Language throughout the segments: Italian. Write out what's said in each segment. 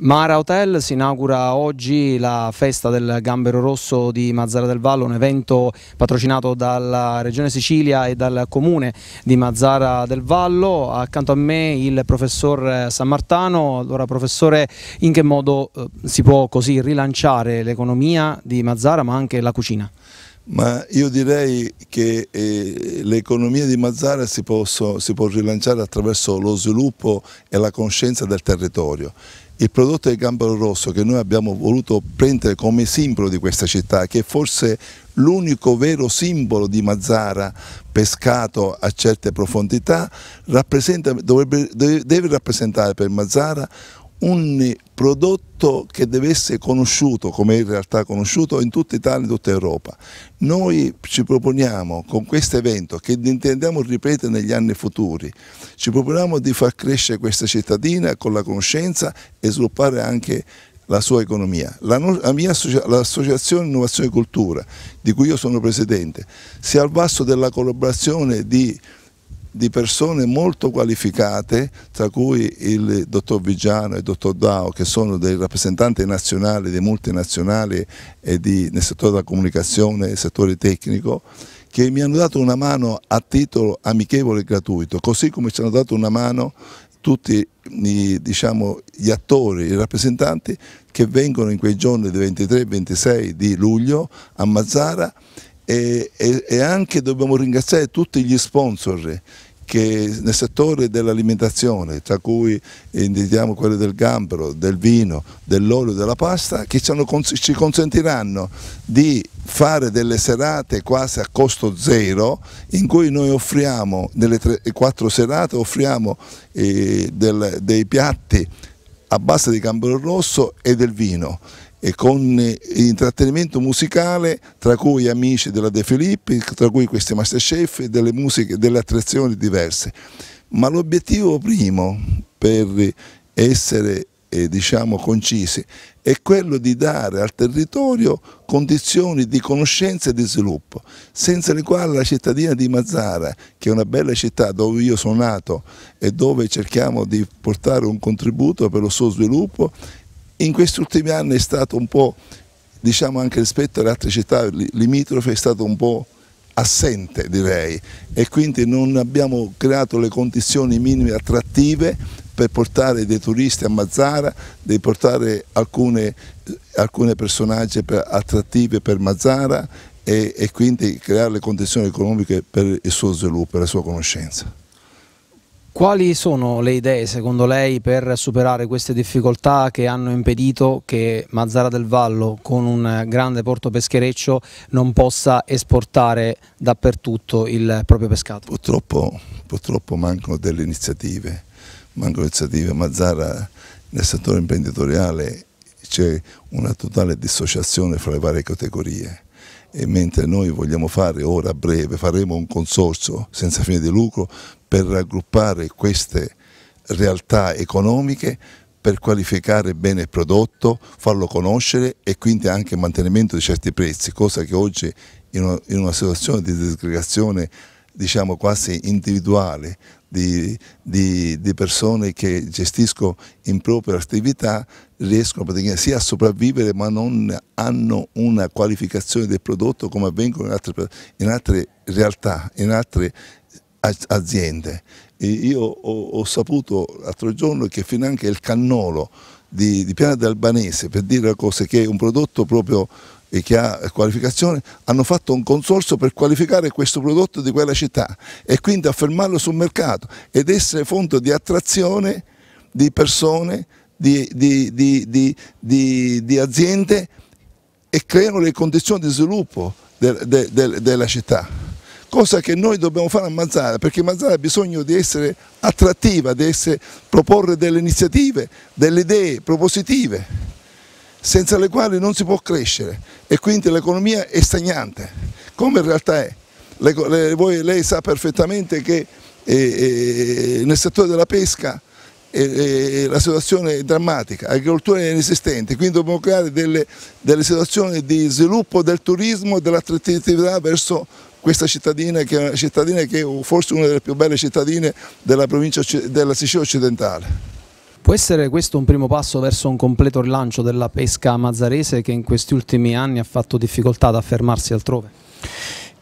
Mara Hotel si inaugura oggi la festa del Gambero Rosso di Mazzara del Vallo, un evento patrocinato dalla Regione Sicilia e dal Comune di Mazzara del Vallo. Accanto a me il professor eh, San Martano. Allora, professore, in che modo eh, si può così rilanciare l'economia di Mazzara ma anche la cucina? Ma io direi che eh, l'economia di Mazzara si, posso, si può rilanciare attraverso lo sviluppo e la conoscenza del territorio il prodotto del gambero rosso che noi abbiamo voluto prendere come simbolo di questa città, che è forse l'unico vero simbolo di Mazzara pescato a certe profondità, dovrebbe, deve rappresentare per Mazzara un prodotto che deve essere conosciuto, come in realtà conosciuto in tutta Italia e tutta Europa. Noi ci proponiamo con questo evento, che intendiamo ripetere negli anni futuri, ci proponiamo di far crescere questa cittadina con la conoscenza e sviluppare anche la sua economia. l'associazione la Innovazione e Cultura, di cui io sono presidente, si è al vasto della collaborazione di di persone molto qualificate, tra cui il dottor Vigiano e il dottor Dao, che sono dei rappresentanti nazionali, dei multinazionali di, nel settore della comunicazione e settore tecnico, che mi hanno dato una mano a titolo amichevole e gratuito, così come ci hanno dato una mano tutti i, diciamo, gli attori, i rappresentanti che vengono in quei giorni del 23 e 26 di luglio a Mazzara e, e, e anche dobbiamo ringraziare tutti gli sponsor che nel settore dell'alimentazione, tra cui indichiamo quello del gambero, del vino, dell'olio, della pasta, che ci consentiranno di fare delle serate quasi a costo zero in cui noi offriamo, nelle tre, quattro serate, offriamo eh, del, dei piatti a base di gambero Rosso e del vino e con eh, intrattenimento musicale tra cui amici della De Filippi, tra cui questi masterchef e delle musiche, delle attrazioni diverse. Ma l'obiettivo primo per essere eh, diciamo concisi, è quello di dare al territorio condizioni di conoscenza e di sviluppo, senza le quali la cittadina di Mazzara, che è una bella città dove io sono nato e dove cerchiamo di portare un contributo per lo suo sviluppo, in questi ultimi anni è stato un po', diciamo anche rispetto alle altre città limitrofe, è stato un po' assente direi e quindi non abbiamo creato le condizioni minime attrattive per portare dei turisti a Mazzara, di portare alcune, alcune personaggi per, attrattive per Mazzara e, e quindi creare le condizioni economiche per il suo sviluppo e la sua conoscenza. Quali sono le idee secondo lei per superare queste difficoltà che hanno impedito che Mazzara del Vallo con un grande porto peschereccio non possa esportare dappertutto il proprio pescato? Purtroppo, purtroppo mancano delle iniziative Banco Iniziativa Mazzara nel settore imprenditoriale c'è una totale dissociazione fra le varie categorie e mentre noi vogliamo fare ora a breve, faremo un consorzio senza fine di lucro per raggruppare queste realtà economiche per qualificare bene il prodotto, farlo conoscere e quindi anche il mantenimento di certi prezzi, cosa che oggi in una, in una situazione di disgregazione diciamo quasi individuale di, di, di, persone che gestiscono in propria attività riescono sia a sopravvivere ma non hanno una qualificazione del prodotto come avvengono in altre, in altre realtà, in altre aziende. E io ho, ho, saputo l'altro giorno che finanche il cannolo di, di Piana d'Albanese, per dire una cosa, che è un prodotto proprio e che ha qualificazione, hanno fatto un consorzio per qualificare questo prodotto di quella città e quindi affermarlo sul mercato ed essere fonte di attrazione di persone, di, di, di, di aziende e creano le condizioni di sviluppo del, del, del, della città cosa che noi dobbiamo fare a Mazzara, perché Mazzara ha bisogno di essere attrattiva, di essere, proporre delle iniziative, delle idee propositive senza le quali non si può crescere e quindi l'economia è stagnante, come in realtà è. Le, le, voi, lei sa perfettamente che eh, eh, nel settore della pesca eh, eh, la situazione è drammatica, l'agricoltura è inesistente, quindi dobbiamo creare delle, delle situazioni di sviluppo del turismo e dell'attrattività verso questa cittadina che è una cittadina che è forse una delle più belle cittadine della, provincia, della Sicilia occidentale. Può essere questo un primo passo verso un completo rilancio della pesca mazzarese che in questi ultimi anni ha fatto difficoltà ad affermarsi altrove?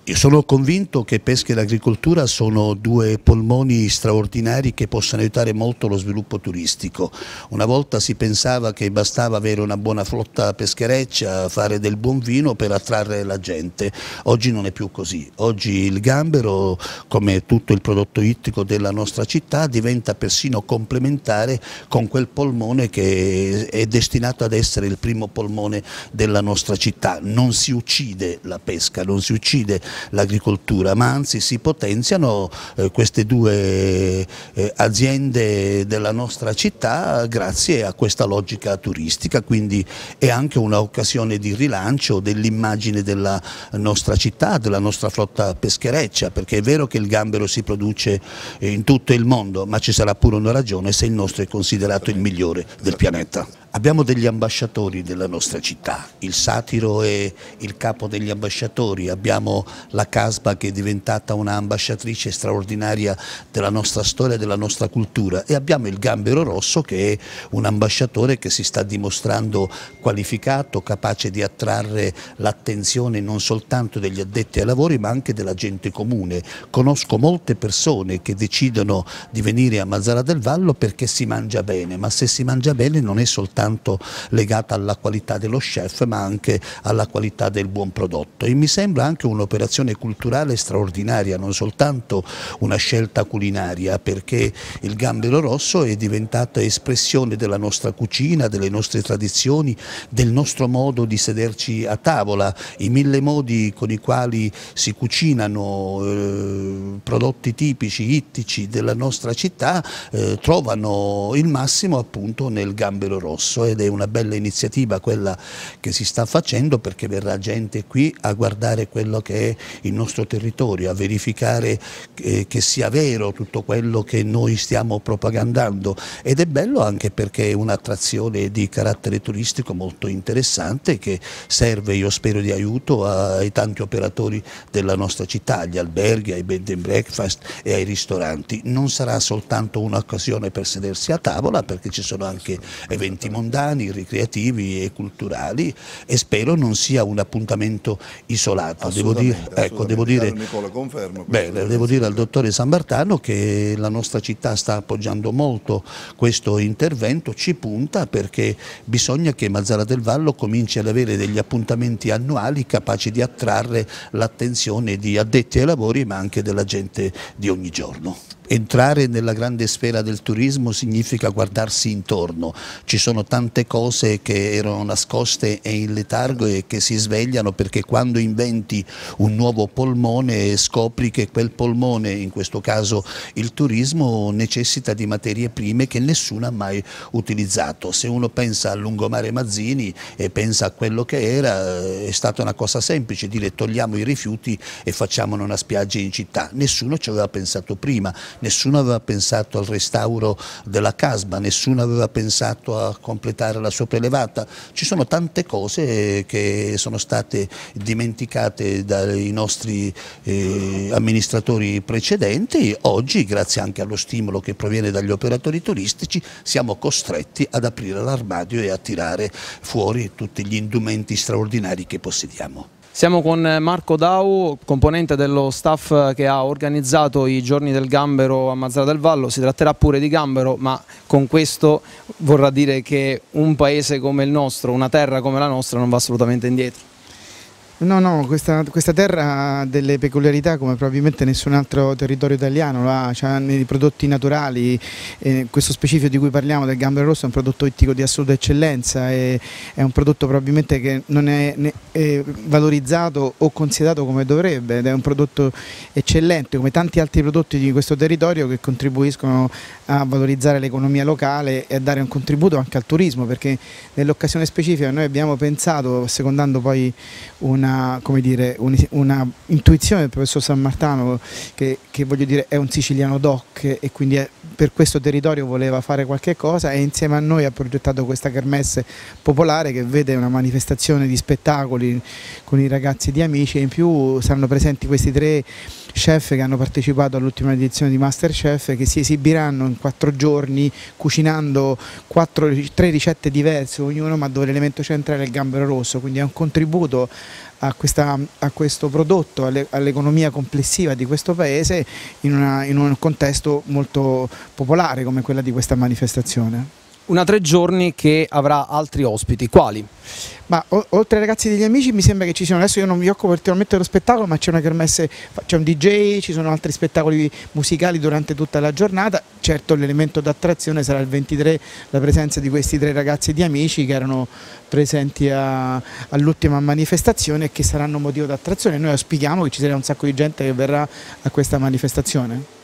Io sono convinto che pesca e l'agricoltura sono due polmoni straordinari che possono aiutare molto lo sviluppo turistico. Una volta si pensava che bastava avere una buona flotta peschereccia, fare del buon vino per attrarre la gente. Oggi non è più così. Oggi il gambero, come tutto il prodotto ittico della nostra città, diventa persino complementare con quel polmone che è destinato ad essere il primo polmone della nostra città. Non si uccide la pesca, non si uccide l'agricoltura, ma anzi si potenziano eh, queste due eh, aziende della nostra città grazie a questa logica turistica, quindi è anche un'occasione di rilancio dell'immagine della nostra città, della nostra flotta peschereccia, perché è vero che il gambero si produce in tutto il mondo, ma ci sarà pure una ragione se il nostro è considerato il migliore del pianeta. Abbiamo degli ambasciatori della nostra città, il satiro è il capo degli ambasciatori, abbiamo la Casba che è diventata un'ambasciatrice straordinaria della nostra storia, e della nostra cultura e abbiamo il Gambero Rosso che è un ambasciatore che si sta dimostrando qualificato, capace di attrarre l'attenzione non soltanto degli addetti ai lavori ma anche della gente comune. Conosco molte persone che decidono di venire a Mazzara del Vallo perché si mangia bene, ma se si mangia bene non è soltanto soltanto legata alla qualità dello chef ma anche alla qualità del buon prodotto e mi sembra anche un'operazione culturale straordinaria, non soltanto una scelta culinaria perché il gambero rosso è diventata espressione della nostra cucina, delle nostre tradizioni, del nostro modo di sederci a tavola, i mille modi con i quali si cucinano eh, prodotti tipici, ittici della nostra città eh, trovano il massimo appunto nel gambero rosso successo ed è una bella iniziativa quella che si sta facendo perché verrà gente qui a guardare quello che è il nostro territorio, a verificare che, eh, che sia vero tutto quello che noi stiamo propagandando ed è bello anche perché è un'attrazione di carattere turistico molto interessante che serve, io spero, di aiuto ai tanti operatori della nostra città, agli alberghi, ai bed and breakfast e ai ristoranti. Non sarà soltanto un'occasione per sedersi a tavola perché ci sono anche eventi mondiali mondani, ricreativi e culturali e spero non sia un appuntamento isolato. Devo dire, ecco, devo dire, Nicola, confermo, beh, devo dire al dottore San Bartano che la nostra città sta appoggiando molto questo intervento, ci punta perché bisogna che Mazzara del Vallo cominci ad avere degli appuntamenti annuali capaci di attrarre l'attenzione di addetti ai lavori ma anche della gente di ogni giorno entrare nella grande sfera del turismo significa guardarsi intorno, ci sono tante cose che erano nascoste e in letargo e che si svegliano perché quando inventi un nuovo polmone scopri che quel polmone, in questo caso il turismo, necessita di materie prime che nessuno ha mai utilizzato. Se uno pensa a lungomare Mazzini e pensa a quello che era, eh, è stata una cosa semplice dire togliamo i rifiuti e facciamone una spiaggia in città, nessuno ci aveva pensato prima, nessuno aveva pensato al restauro della casba, nessuno aveva pensato a completare la sua prelevata, ci sono tante cose che sono state dimenticate dai nostri eh, amministratori precedenti, oggi grazie anche allo stimolo che proviene dagli operatori turistici siamo costretti ad aprire l'armadio e a tirare fuori tutti gli indumenti straordinari che possediamo. Siamo con Marco Dau, componente dello staff che ha organizzato i giorni del gambero a Mazzara del Vallo, si tratterà pure di gambero ma con questo vorrà dire che un paese come il nostro, una terra come la nostra non va assolutamente indietro. No, no, questa, questa, terra ha delle peculiarità come probabilmente nessun altro territorio italiano ha, cioè nei prodotti naturali, eh, questo specifico di cui parliamo del gambero rosso è un prodotto ittico di assoluta eccellenza, e, è un prodotto probabilmente che non è, né, è, valorizzato o considerato come dovrebbe ed è un prodotto eccellente come tanti altri prodotti di questo territorio che contribuiscono a valorizzare l'economia locale e a dare un contributo anche al turismo perché nell'occasione specifica noi abbiamo pensato, secondando poi una una, dire, un, una intuizione del professor San Martano che, che, voglio dire è un siciliano doc e quindi è, per questo territorio voleva fare qualche cosa e insieme a noi ha progettato questa kermesse popolare che vede una manifestazione di spettacoli con i ragazzi di Amici e in più saranno presenti questi tre chef che hanno partecipato all'ultima edizione di Masterchef che si esibiranno in quattro giorni cucinando quattro, tre ricette diverse ognuno ma dove l'elemento centrale è il gambero rosso quindi è un contributo a, questa, a questo prodotto, all'economia complessiva di questo paese in, una, in un contesto molto popolare come quella di questa manifestazione una tre giorni che avrà altri ospiti. Quali? Ma o, oltre ai ragazzi degli amici mi sembra che ci siano, adesso io non mi occupo particolarmente dello spettacolo, ma c'è una kermesse, c'è un DJ, ci sono altri spettacoli musicali durante tutta la giornata, certo l'elemento d'attrazione sarà il 23, la presenza di questi tre ragazzi di amici che erano presenti all'ultima manifestazione e che saranno motivo d'attrazione, noi auspichiamo che ci sarà un sacco di gente che verrà a questa manifestazione.